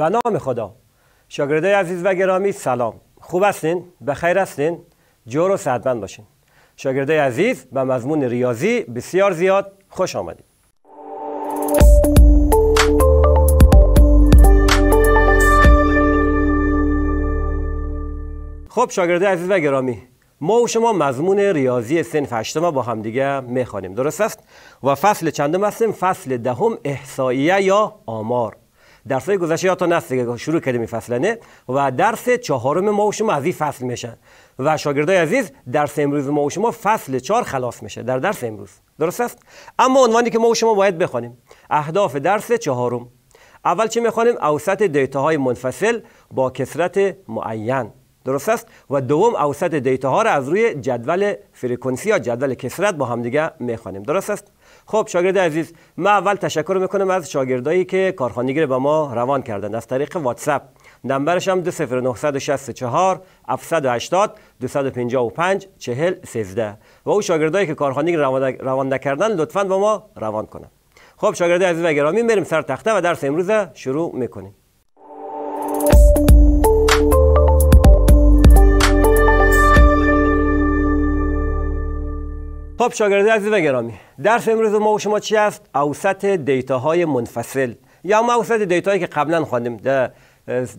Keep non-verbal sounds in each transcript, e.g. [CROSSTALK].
به نام خدا شاگرده عزیز و گرامی سلام خوب هستین به خیر هستین جور و صحتمند باشین شاگرده عزیز به مضمون ریاضی بسیار زیاد خوش آمدید خب شاگرده عزیز و گرامی ما و شما مضمون ریاضی سنف هشتم با همدیگه میخوانیم درست است و فصل چندم هستیم فصل دهم ده احصائیه یا آمار درس های گذشته تا که شروع کردیم نه و درس چهارم ما و شما از این فصل میشن و شاگردای عزیز درس امروز ما و شما فصل چهار خلاص میشه در درس امروز درست است اما عنوانی که ما و شما باید بخوانیم اهداف درس چهارم اول چی میخوانیم اوسط های منفصل با کسرت معین درست است و دوم اوسط دیتا ها را از روی جدول فرکانسی یا جدول کسرت با همدیگه میخوانیم درست است خب شاگرد عزیز من اول تشکر میکنم از شاگردایی که کارخانگی با به ما روان کردن از طریق واتساپ نمبرش هم 20964 780 255 40 13 و او شاگردایی که کارخانگی روان نکردن لطفا با ما روان کنن خب شاگرد عزیز و گرامی میریم سر تخته و درس امروز شروع میکنیم خب شاگرده عزیز و گرامی درس امروز ما و شما چی است اوسط دیتاهای منفصل یا ما اوسط دیتاهایی که قبلا خواندیم در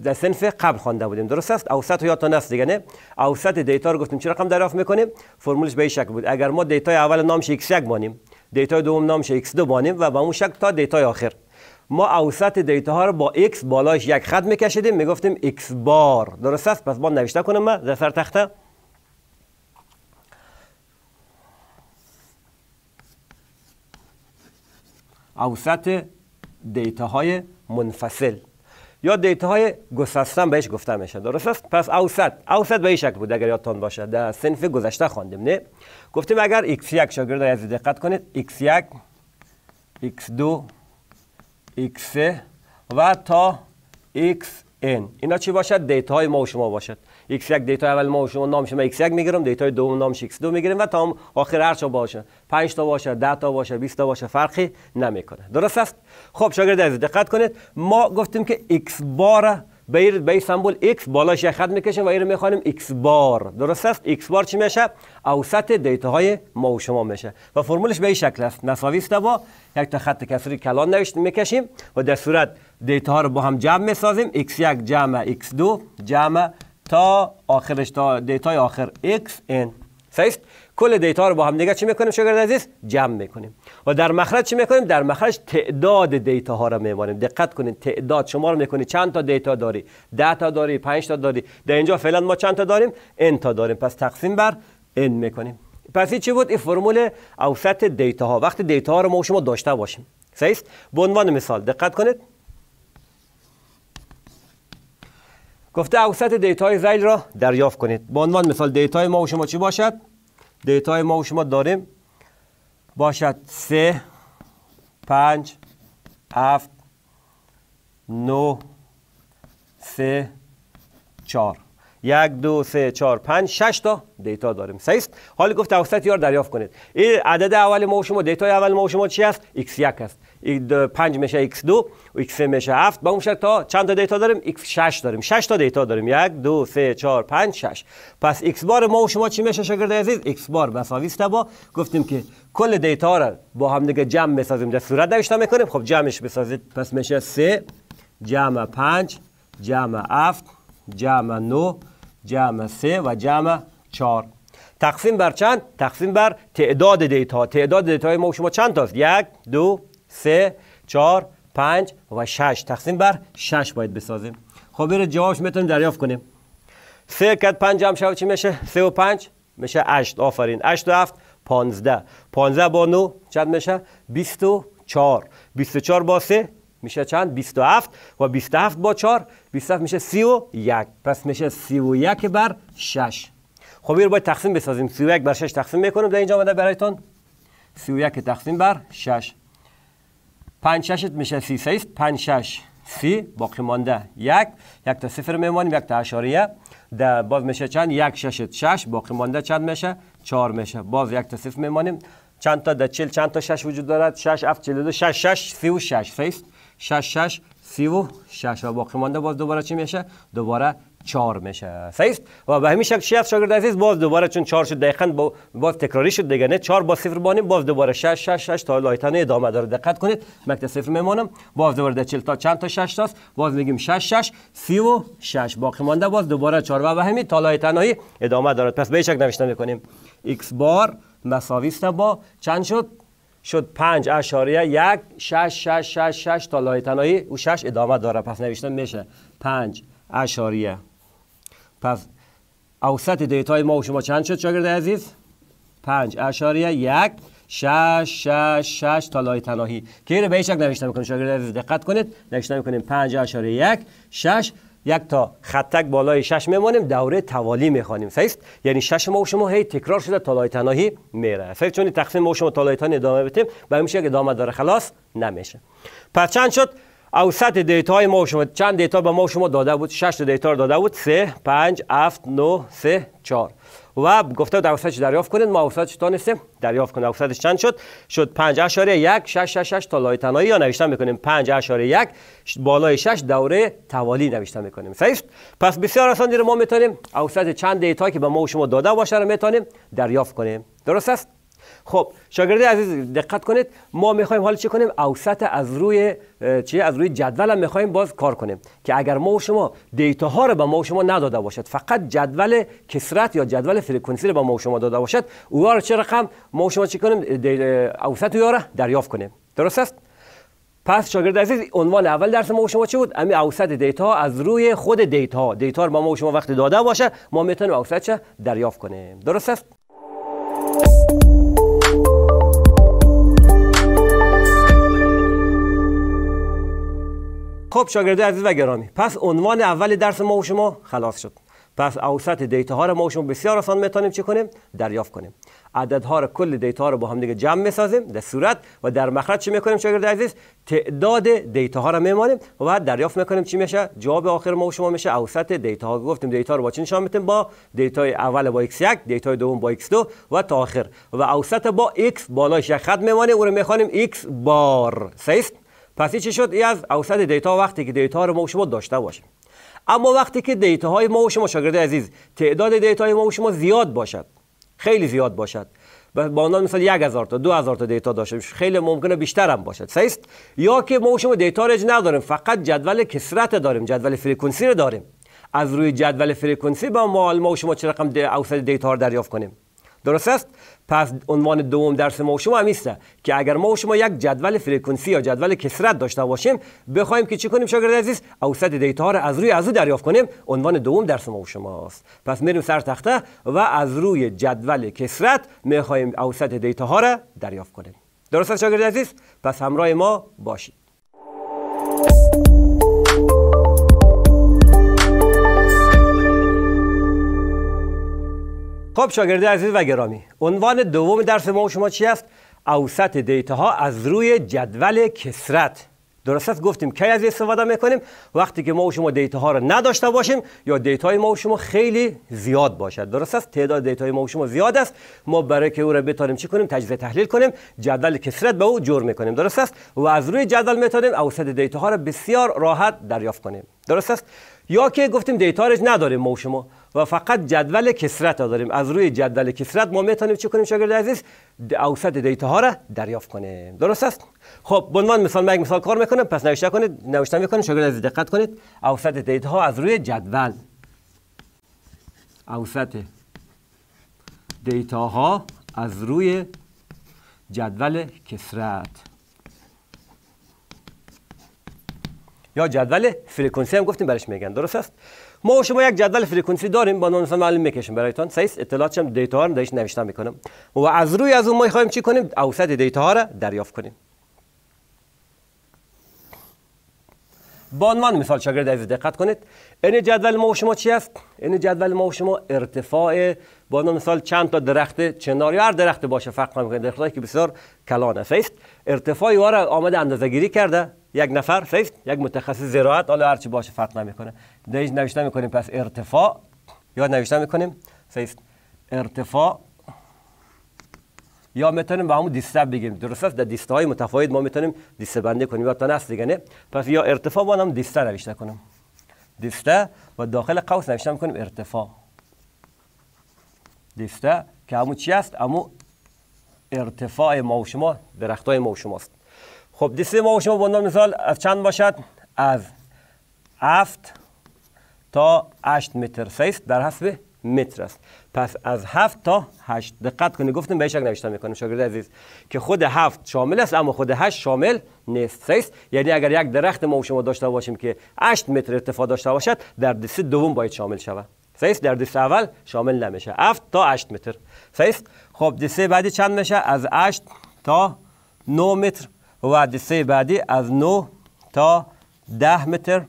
در سنف قبل خوانده بودیم درست است اوسط تا نست دیگه نه اوسط دیتا رو گفتیم چه رقم دریافت میکنیم فرمولش به این شکل بود اگر ما دیتا اول نامش x1 بانیم دیتا دوم نامش x2 بانیم و به اون شکل تا دیتا آخر ما اوسط دیتا ها رو با x بالایش یک خط میکشیدیم میگفتیم x بار درست است پس با نوشته کنم من در سر تخته اوسط دیتا های منفصل یا دیتا های گسستن بهش گفته میشه درست است پس اوسط اوسط به این شکل بود اگر یادتان باشه در صنف گذشته خواندیم نه گفتیم اگر x1 شاگرد از دقت کنید x1 x2 x3 و تا xn اینا چی باشد دیتا های ما و شما باشد ایکس یک دیتا اول ما و شما نامش ما ایکس یک میگیریم دیتای دوم نامش ایکس دو میگیریم و تا آخر هر چه باشه 5 تا باشه 10 تا باشه 20 تا باشه فرقی نمیکنه درست است خب شاگرد عزیز دقت کنید ما گفتیم که x بار به به سمبل x بالاش خط میکشیم و این رو میخوانیم x بار درست است x بار چی میشه اوسط دیتا های ما و شما میشه و فرمولش به این شکل است مساوی است با یک تا خط کسری کلان نوشت میکشیم و در صورت دیتا ها رو با هم جمع میسازیم x1 جمع x2 جمع تا آخرش تا دیتای آخر xn صحیح کل دیتا رو با هم دیگه چی میکنیم شگرد عزیز جمع میکنیم و در مخرج چی میکنیم در مخرج تعداد دیتا ها رو میمانیم دقت کنید تعداد شما رو میکنید چند تا دیتا داری 10 تا داری 5 تا داری در اینجا فعلا ما چند تا داریم n تا داریم پس تقسیم بر n میکنیم پس چی بود این فرمول اوسط دیتا ها وقتی دیتا ها رو ما شما داشته باشیم صحیح به عنوان مثال دقت کنید گفته اوسط دیتای زیل را دریافت کنید به عنوان مثال دیتای ما و شما چی باشد دیتای ما و شما داریم باشد سه پنج هفت نو سه چار یک دو سه چهار پنج شش تا دیتا داریم است؟ حالی گفته اوسط یار دریافت کنید این عدد اول ما و شما دیتای اول ما و شما چی است x یک است 5 میشه x2 و x3 میشه 7 با اون شکل تا چند تا دیتا داریم x 6 داریم 6 تا دیتا داریم 1 2 3 4 5 6 پس x بار ما و شما چی میشه شاگرد عزیز x بار مساوی است با گفتیم که کل دیتا را با هم دیگه جمع میسازیم در صورت نوشته میکنیم خب جمعش بسازید پس میشه 3 جمع 5 جمع 7 جمع 9 جمع 3 و جمع 4 تقسیم بر چند؟ تقسیم بر تعداد دیتا تعداد دیتای ما و شما چند تاست؟ یک، دو، 3 4 5 و 6 تقسیم بر 6 باید بسازیم خب بره جوابش میتونیم دریافت کنیم 3 5 هم شود چی میشه 3 و 5 میشه 8 آفرین 8 و 7 15 15 با 9 چند میشه 24 24 با 3 میشه چند 27 و 27 با 4 27 میشه 31 پس میشه 31 بر 6 خب این رو باید تقسیم بسازیم 31 بر 6 تقسیم میکنم در اینجا آمده برایتون 31 تقسیم بر 6 پنج ششت میشه سی سیست پنج شش سی باقی مانده یک یک تا صفر میمانیم یک تا اشاریه ده باز میشه چند یک ششت شش باقی مانده چند میشه چهار میشه باز یک تا صفر میمانیم چند تا ده چل چند تا شش وجود دارد شش افت چل دو شش شش سی و شش سیست شش شش سی شش و باقی مانده باز دوباره چی میشه دوباره چهار میشه صحیح و به همین شکل شیف شاگرد عزیز باز دوباره چون چهار شد دقیقاً با باز تکراری شد دیگه نه چهار با صفر بانیم باز دوباره 6 6 6 تا لایتن ادامه داره دقت کنید مکت صفر میمانم باز دوباره در 40 تا چند تا 6 تاست باز میگیم 6 6 36 باقی مانده باز دوباره 4 و همین تا لایتنایی ادامه دارد پس به شکل نوشته میکنیم x بار مساوی است با چند شد شد 5 اشاریه یک 6 6 6 6 تا لایتنایی او 6 ادامه داره پس نوشته میشه 5 اشاریه پس اوسط دیتای ما و شما چند شد شاگرد عزیز؟ پنج اشاریه یک شش شش شش تا لای تناهی که این رو به این شکل نوشته میکنیم شاگرد عزیز دقت کنید نوشته میکنیم پنج اشاره یک شش یک تا خطک بالای شش میمانیم دوره توالی میخوانیم فیست یعنی شش ما و شما هی تکرار شده تا لای تناهی میره فیست چون تقسیم ما و شما تا لای تناهی ادامه بتیم به میشه که ادامه داره خلاص نمیشه پس چند شد اوسط دیتای ما شما چند دیتا به ما شما داده بود 6 دیتا داده بود 3 5 7 9 3 4 و گفته بود اوسطش دریافت کنید ما اوسطش تا نیستیم دریافت کنید اوسطش چند شد شد 5.1666 تا لای تنایی یا نوشته میکنیم 5.1 بالای 6 دوره توالی نوشته میکنیم صحیح پس بسیار آسان ما میتونیم اوسط چند دیتا که به ما شما داده باشه رو میتونیم دریافت کنیم درست است خب شاگرد عزیز دقت کنید ما میخوایم حال چه کنیم اوسط از روی چی از روی جدول هم میخوایم باز کار کنیم که اگر ما و شما دیتا ها رو به ما و شما نداده باشد فقط جدول کسرت یا جدول فرکانسی رو به ما و شما داده باشد او رو چه رقم ما و شما چه کنیم اوسط یاره دریافت کنیم درست است پس شاگرد عزیز عنوان اول درس ما و شما چه بود امی اوسط دیتا از روی خود دیتا دیتا رو ما و شما وقتی داده باشه ما میتونیم اوسطش دریافت کنیم درست است خب شاگردای عزیز و گرامی پس عنوان اول درس ما و شما خلاص شد پس اوسط دیتا ها رو ما و شما بسیار آسان میتونیم چه کنیم دریافت کنیم ها رو کل دیتا ها رو با هم دیگه جمع میسازیم در صورت و در مخرج چی میکنیم شاگرد عزیز تعداد دیتا ها رو میمانیم و بعد دریافت میکنیم چی میشه جواب آخر ما و شما میشه اوسط دیتا ها گفتیم دیتا رو با چی نشان میتیم با دیتا اول با x1 دیتا دوم با x2 و تا آخر و اوسط با x بالای یک خط میمانیم او رو میخوانیم x بار صحیح پس چی شد از اوسط دیتا وقتی که دیتا رو ما و شما داشته باشیم اما وقتی که دیتا های ما و شما شاگرد عزیز تعداد دیتا های ما و شما زیاد باشد خیلی زیاد باشد با عنوان مثلا یک هزار تا دو هزار تا دیتا داشتیم خیلی ممکنه بیشتر هم باشد سیست یا که ما و شما دیتا رج نداریم فقط جدول کسرت داریم جدول فرکانسی رو داریم از روی جدول فرکانسی با ما و شما چه رقم اوسط دیتا رو دریافت کنیم درست است پس عنوان دوم درس ما و شما همیسته که اگر ما و شما یک جدول فرکانسی یا جدول کسرت داشته باشیم بخوایم که چی کنیم شاگرد عزیز اوسط دیتا ها را از روی ازو دریافت کنیم عنوان دوم درس ما و است. پس میریم سر تخته و از روی جدول کسرت میخوایم اوسط دیتا ها را دریافت کنیم درست است شاگرد عزیز پس همراه ما باشید خب شاگرده عزیز و گرامی عنوان دوم درس ما و شما چی است اوسط دیتا ها از روی جدول کسرت درست است گفتیم کی از استفاده میکنیم وقتی که ما و شما دیتا ها رو نداشته باشیم یا دیتا ما و شما خیلی زیاد باشد درست است تعداد دیتا های ما و شما زیاد است ما برای که او را بتانیم چی کنیم تجزیه تحلیل کنیم جدول کسرت به او جور میکنیم درست است و از روی جدول میتونیم اوسط دیتا ها را بسیار راحت دریافت کنیم درست است یا که گفتیم دیتا نداریم ما شما و فقط جدول کسرت را داریم از روی جدول کسرت ما میتونیم چی کنیم شاگرد عزیز اوسط دیتا ها را دریافت کنیم درست است خب به عنوان مثال من مثال کار میکنم پس نوشته کنید نوشته میکنید شاگرد عزیز دقت کنید اوسط دیتا ها از روی جدول اوسط دیتا ها از روی جدول کسرت یا جدول فرکانسی هم گفتیم برش میگن درست است ما و شما یک جدول فرکانسی داریم با نام معلوم میکشیم برایتان سیس اطلاعات هم دیتا هم داشت نوشتن میکنم و از روی از اون ما خواهیم چی کنیم اوسط دیتا ها را دریافت کنیم با عنوان مثال شاگرد عزیز دقت کنید این جدول ما و شما چی است این جدول ما و شما ارتفاع با عنوان مثال چند تا درخت چنار یا هر درخت باشه فرق نمیکنه درختی که بسیار کلان است ارتفاع را آمده اندازه‌گیری کرده یک نفر سیست یک متخصص زراعت حالا هرچی باشه فرق نمیکنه دیج نوشته میکنیم پس ارتفاع یا نوشته میکنیم سیست ارتفاع یا میتونیم به همون دیسته بگیم درست است در دیسته های متفاوت ما میتونیم دیسته بندی کنیم یا تنست دیگه نه پس یا ارتفاع با هم دیسته نوشته کنیم دیسته و داخل قوس نوشته میکنیم ارتفاع دیسته که همون چی است؟ همون ارتفاع ما و شما درخت های ما و شماست خب دیسی ما شما به عنوان مثال از چند باشد از هفت تا هشت متر سیست در حسب متر است پس از هفت تا هشت دقت کنید گفتیم به شک نوشته میکنیم شاگرد عزیز که خود هفت شامل است اما خود هشت شامل نیست سیست یعنی اگر یک درخت ما و شما داشته باشیم که هشت متر ارتفاع داشته باشد در دیسی دوم باید شامل شود سیس در دیسه اول شامل نمیشه هفت تا هشت متر سیس خب دیسه بعدی چند میشه از هشت تا نو متر و دسته بعدی از 9 تا 10 متر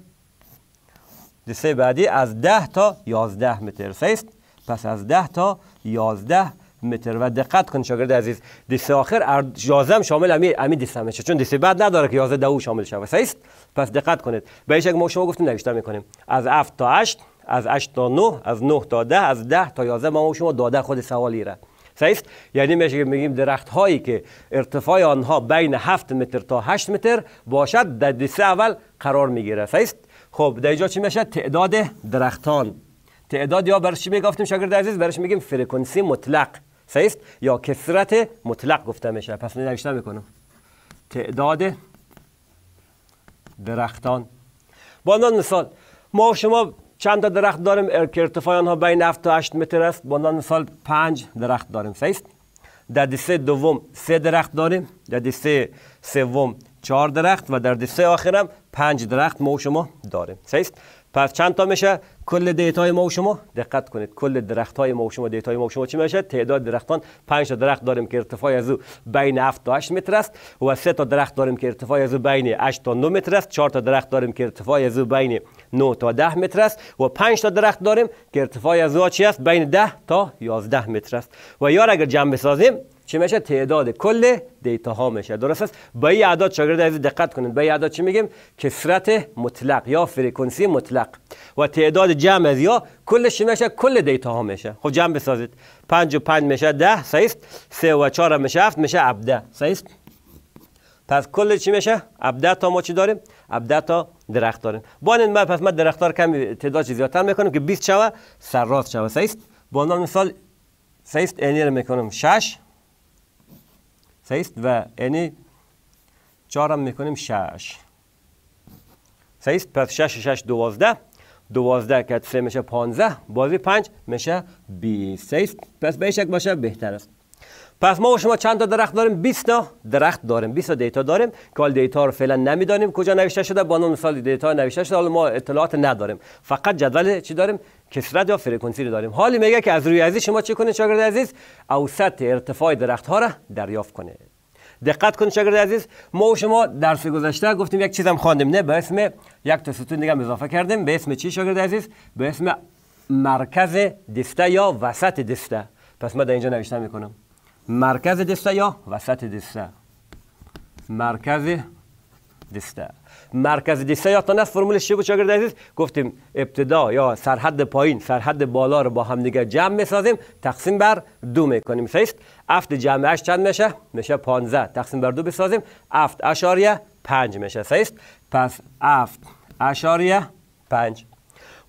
دسته بعدی از 10 تا 11 متر سیست پس از 10 تا 11 متر و دقت کن شاگرد عزیز دسته آخر 11 شامل امید همین دسته میشه چون دسته بعد نداره که 11 دو شامل شود سیست پس دقت کنید به این ما شما گفتیم نوشته میکنیم از 7 تا 8 از 8 تا 9 از 9 تا 10 از 10 تا 11 ما شما داده خود سوالی را سیست. یعنی میشه که میگیم درخت هایی که ارتفاع آنها بین 7 متر تا 8 متر باشد در دسته اول قرار میگیره سیست. خب در اینجا چی میشه تعداد درختان تعداد یا برش چی میگفتیم شاگرد عزیز برش میگیم فرکانسی مطلق سیست یا کثرت مطلق گفته میشه پس نوشته میکنم تعداد درختان با مثال ما شما چند تا درخت داریم که ارتفاع آنها بین 7 تا 8 متر است به سال مثال 5 درخت داریم است در دسته دوم سه درخت داریم در دسته سوم چهار درخت و در دسته آخرم پنج درخت ما و شما داریم است پس چند تا میشه کل دیتای ما و شما دقت کنید کل درخت های ما و شما دیتای ما و شما چی میشه تعداد درختان 5 تا درخت داریم که ارتفاع از او بین 7 تا 8 متر است و 3 تا درخت داریم که ارتفاع از او بین 8 تا 9 متر است 4 تا درخت داریم که ارتفاع از او بین 9 تا 10 متر است و 5 تا درخت داریم که ارتفاع از او چی است بین 10 تا 11 متر است و یار اگر جمع بسازیم چی میشه تعداد کل دیتا ها میشه درست است با این اعداد شاگرد عزیز دقت کنید با این اعداد چی میگیم کثرت مطلق یا فرکانسی مطلق و تعداد جمع از یا کل چی میشه کل دیتا ها میشه خب جمع بسازید 5 و 5 میشه 10 صحیح است 3 و 4 میشه 7 میشه 17 صحیح است پس کل چی میشه 17 تا ما چی داریم 17 تا درخت داریم با این ما پس ما درختار کمی تعداد زیادتر میکنیم که 20 شوه راست شوه است با مثال سیست رو میکنم 6 سیست و یعنی چهارم میکنیم شش سیست پس شش شش دوازده دوازده که سه میشه پانزه بازی پنج میشه بیست سیست پس به شک باشه بهتر است پس ما و شما چند تا درخت داریم 20 تا درخت داریم 20 تا دیتا داریم که دیتا رو فعلا نمیدانیم کجا نوشته شده با سال دیتا نوشته شده حالا ما اطلاعات نداریم فقط جدول چی داریم کسرت یا فرکانسی رو داریم حالی میگه که از روی عزیز شما چی کنید شاگرد عزیز اوسط ارتفاع درخت ها را دریافت کنه. دقت کن شاگرد عزیز ما و شما درس گذشته گفتیم یک چیزم خواندیم نه به اسم یک تا دیگه اضافه کردیم به اسم چی شاگرد عزیز به اسم مرکز دسته یا وسط دسته پس ما در اینجا نوشته میکنم مرکز دسته یا وسط دسته مرکز دسته مرکز دسته یا است فرمولش چی بود شاگرد عزیز گفتیم ابتدا یا سرحد پایین سرحد بالا رو با هم دیگه جمع میسازیم تقسیم بر دو میکنیم است افت جمعش چند میشه میشه 15 تقسیم بر دو بسازیم افت اشاریه 5 میشه است پس افت اشاریه 5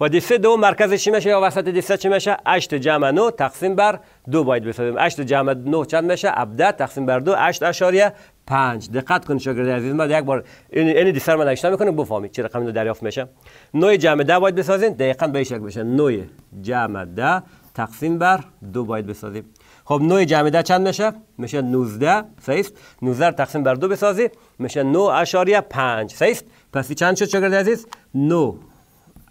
و دسته دو مرکز چی میشه یا وسط دسته چی میشه 8 جمع نو تقسیم بر دو باید بفهمیم 8 جمع 9 چند میشه 17 تقسیم بر 2 8 اشاریه 5 دقت کن شاگرد عزیز ما یک بار این این دیسر من نوشتم میکنم بفهمید چه رقمی دریافت میشه 9 جمع 10 باید بسازین دقیقاً به شکل بشه 9 جمع 10 تقسیم بر 2 باید بسازیم خب 9 جمع 10 چند میشه میشه 19 صحیح 19 تقسیم بر 2 بسازی میشه 9 اشاریه 5 صحیح پس چند شد شاگرد عزیز 9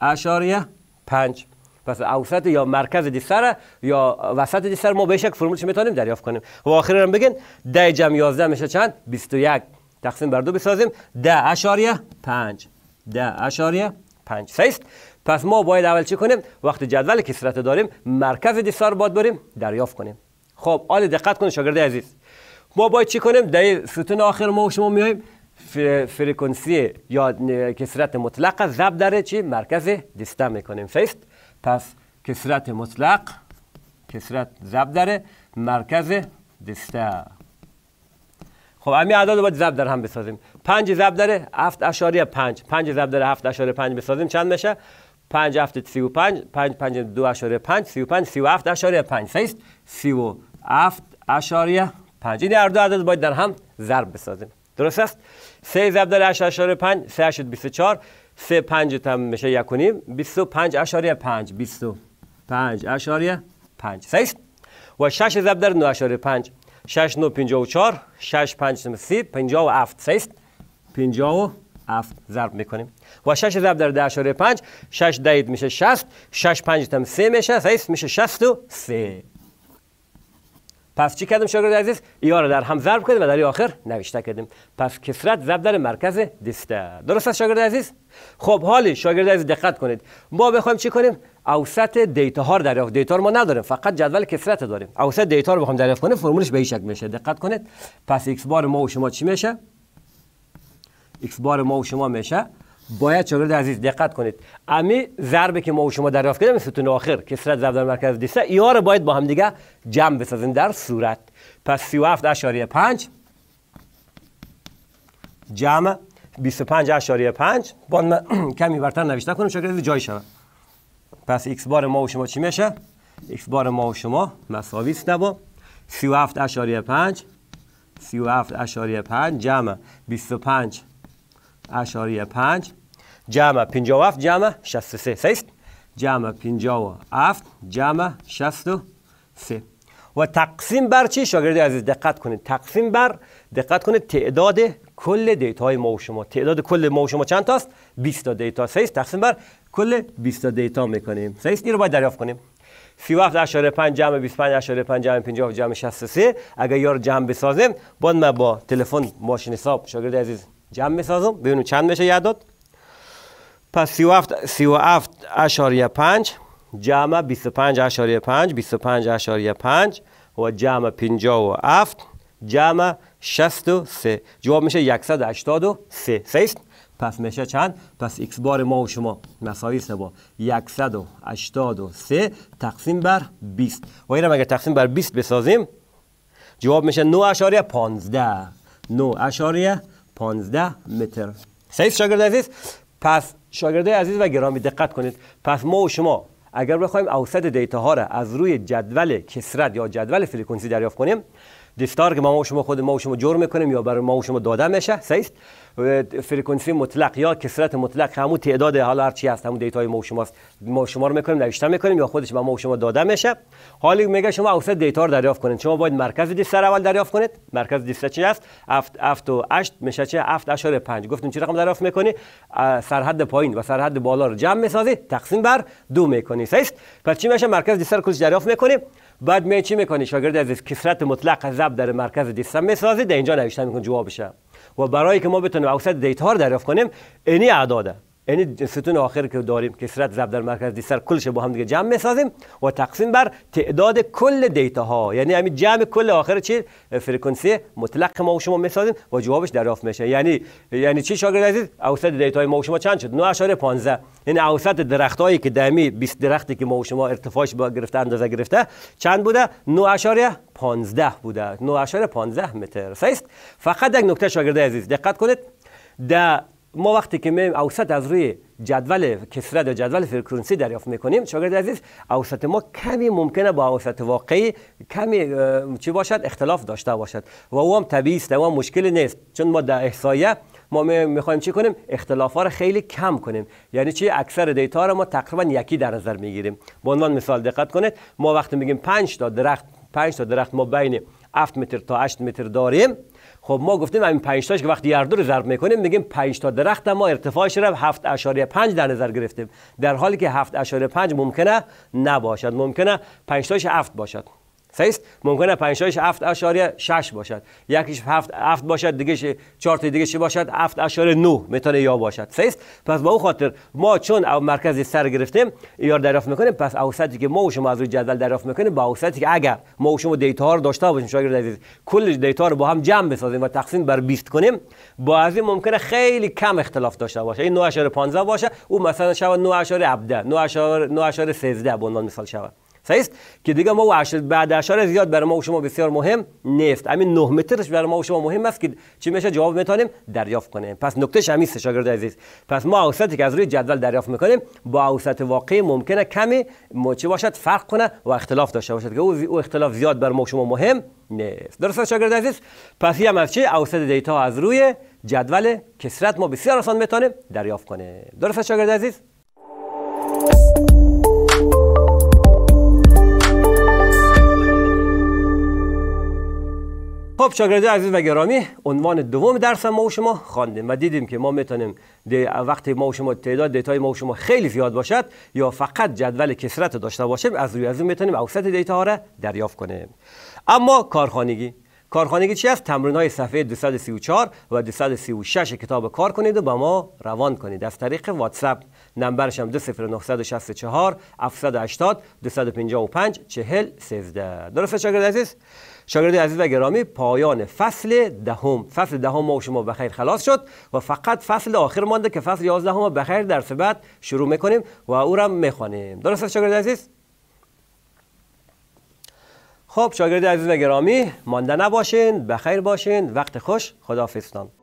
اشاریه 5 پس اوسط یا مرکز دیسر یا وسط دیسر ما به شک فرمولش میتونیم دریافت کنیم و آخر هم بگین ده جمع 11 میشه چند 21 تقسیم بر دو بسازیم ده اشاریه 5 ده اشاریه پنج سیست پس ما باید اول چی کنیم وقتی جدول کسرت داریم مرکز دیسر باید بریم دریافت کنیم خب آل دقت کن شاگرد عزیز ما باید چی کنیم در ستون آخر ما شما میایم فرکانسی یا کسرت مطلق زب داره چی مرکز می میکنیم فیست پس کسرت مطلق کسرت ضرب داره مرکز دسته خب همین اعداد رو باید ضرب در هم بسازیم 5 ضرب داره 7 5 5 ضرب داره 7 بسازیم چند میشه 5 7 35 5 5 2 5 35 37 اشاری 5 است 37 اشاری 5 این هر دو عدد باید در هم ضرب بسازیم درست است 3 ضرب داره 8 اشاری 5 3 24 3 پنج تم میشه یک کنیم 25 اشاریه 5 25 اشاریه 5 صحیح و 6 ضرب در 9 اشاریه 5 6 9 54 6 5 30 57 صحیح 57 ضرب میکنیم و 6 ضرب در 10 5 6 دهید میشه 60 6 5 تم 3 میشه صحیح میشه 63 پس چی کردیم شاگرد عزیز یا رو در هم ضرب کردیم و در آخر نوشته کردیم پس کسرت ضرب در مرکز دسته درست است شاگرد عزیز خب حالی شاگرد عزیز دقت کنید ما بخوایم چی کنیم اوسط دیتا ها رو دریافت دیتا ما نداریم فقط جدول کسرت داریم اوسط دیتا رو بخوام دریافت کنیم فرمولش به این شکل میشه دقت کنید پس x بار ما و شما چی میشه x بار ما و شما میشه باید شاگرد عزیز دقت کنید امی ضربی که ما و شما دریافت کردیم ستون آخر سرت ضرب در مرکز دیسته رو باید با هم دیگه جمع بسازیم در صورت پس 37 اشاریه 5 جمع 25 اشاریه 5 با [CLEARS THROAT] کمی برتر نوشته کنم شاگرد جای شما پس ایکس بار ما و شما چی میشه ایکس بار ما و شما مساوی است با 37 اشاریه 5 37 اشاریه 5 جمع 25 اشاری پنج جمع پینجا و جمع شست سه سیست جمع پینجا هفت جمع شست و و تقسیم بر چی شاگرد عزیز دقت کنید تقسیم بر دقت کنید تعداد کل دیتا های ما و شما تعداد کل ما و شما چند تاست 20 تا دیتا سیست تقسیم بر کل 20 تا دیتا میکنیم سیست این رو باید دریافت کنیم 37.5 جمع 25.5 جمع 50 جمع 63 اگر یار جمع بسازیم باید ما با تلفن ماشین حساب شاگرد عزیز جمع میسازم ببینیم چند میشه یاد داد پس 37 37 اشاریه 5 جمع 25 اشاریه 5 25 اشاریه 5 و جمع 57 جمع 63 جواب میشه 183 صحیح پس میشه چند پس x بار ما و شما مساوی است با 183 تقسیم بر 20 و این اگر تقسیم بر 20 بسازیم جواب میشه 9.15 9.15 15 متر سید شاگرد عزیز پس شاگرده عزیز و گرامی دقت کنید پس ما و شما اگر بخوایم اوسط دیتا ها را از روی جدول کسرت یا جدول فرکانسی دریافت کنیم دیستار که ما شما خود ما شما جور میکنیم یا بر ما شما داده میشه سیست فرکانسی مطلق یا کسرت مطلق همون تعداد حالا هر چی هست همون دیتا ما و ما شما رو میکنیم نوشته میکنیم یا خودش ما شما داده میشه حالا میگه شما اوسط دیتا رو دریافت کنید شما باید مرکز دیستر اول دریافت کنید مرکز دیستر چی است 7 7 و 8 میشه چه هشار5 گفتم چه رقم دریافت میکنی سرحد پایین و سرحد بالا رو جمع میسازی تقسیم بر دو میکنی سیست پس چی میشه مرکز دیستر کلش دریافت میکنیم بعد می چی میکنی شاگرد از کسرت مطلق ضرب در مرکز دیستم میسازید در اینجا نوشته میکنه جوابشه و برای که ما بتونیم اوسط دیتا رو دریافت کنیم اینی اعداده یعنی ستون آخر که داریم که سرت ضرب در مرکز دیسر کلش با هم دیگه جمع میسازیم و تقسیم بر تعداد کل دیتا ها یعنی همین جمع کل آخر چی فرکانسی مطلق ما و شما میسازیم و جوابش دریافت میشه یعنی یعنی چی شاگرد عزیز اوسط دیتا های ما و شما چند شد 9.15 این یعنی اوسط هایی که دمی 20 درختی که ما و شما ارتفاعش با گرفته اندازه گرفته چند بوده 9.15 بوده 9.15 متر است فقط یک نکته شاگرد عزیز دقت کنید در ما وقتی که می اوسط از روی جدول کسرت و جدول فرکانسی دریافت میکنیم شاگرد عزیز اوسط ما کمی ممکنه با اوسط واقعی کمی چی باشد اختلاف داشته باشد و او هم طبیعی است و مشکل نیست چون ما در احصایه ما میخوایم چی کنیم اختلاف ها خیلی کم کنیم یعنی چی اکثر دیتا را ما تقریبا یکی در نظر میگیریم به عنوان مثال دقت کنید ما وقتی میگیم 5 تا درخت 5 تا درخت ما بین 7 متر تا 8 متر داریم خب ما گفتیم همین 5 تاش که وقتی یردو رو ضرب میکنیم میگیم 5 تا درخت ما ارتفاعش رو 7.5 در نظر گرفتیم در حالی که 7.5 ممکنه نباشد ممکنه 5 تاش 7 باشد است ممکنه 5 تاش 7 اشاریه 6 باشد یکیش 7 7 باشد دیگه 4 تا دیگه باشد 7 اشاریه 9 میتونه یا باشد است پس با او خاطر ما چون او مرکز سر گرفتیم یار دریافت میکنیم پس اوسطی که ما و شما از روی جدول دریافت میکنیم با اوسطی که اگر ما و شما دیتا ها رو داشته باشیم شاگرد عزیز کل دیتا رو با هم جمع بسازیم و تقسیم بر 20 کنیم با از این ممکنه خیلی کم اختلاف داشته باشه این 9.15 باشه او مثلا شود 9.17 9.13 به عنوان مثال شود صحیح که دیگه ما و بعد اشاره زیاد برای ما و شما بسیار مهم نیست همین 9 مترش برای ما و شما مهم است که چی میشه جواب میتونیم دریافت کنیم پس نکتهش همین است شاگرد عزیز پس ما اوسطی که از روی جدول دریافت میکنیم با اوسط واقعی ممکنه کمی چی باشد فرق کنه و اختلاف داشته باشد که او اختلاف زیاد بر ما و شما مهم نیست درست شاگرد عزیز پس هم از اوسط دیتا از روی جدول کسرت ما بسیار آسان میتونیم دریافت کنیم درست شاگرد عزیز خب شاگرده عزیز و گرامی عنوان دوم درس ما و شما خواندیم و دیدیم که ما میتونیم وقتی ما و شما تعداد دیتای ما و شما خیلی زیاد باشد یا فقط جدول کسرت داشته باشیم از روی از اون میتونیم اوسط دیتا ها را دریافت کنیم اما کارخانگی کارخانگی چی است تمرین های صفحه 234 و 236 کتاب کار کنید و با ما روان کنید از طریق واتساپ نمبرش هم 20964 780 255 40 شاگرد عزیز شاگرد عزیز و گرامی پایان فصل دهم فصل دهم ده ما و شما بخیر خلاص شد و فقط فصل آخر مانده که فصل 11 ما بخیر در بعد شروع میکنیم و او را میخوانیم درست است شاگرد عزیز خب شاگرد عزیز و گرامی مانده نباشین بخیر باشین وقت خوش خدا خداحافظتان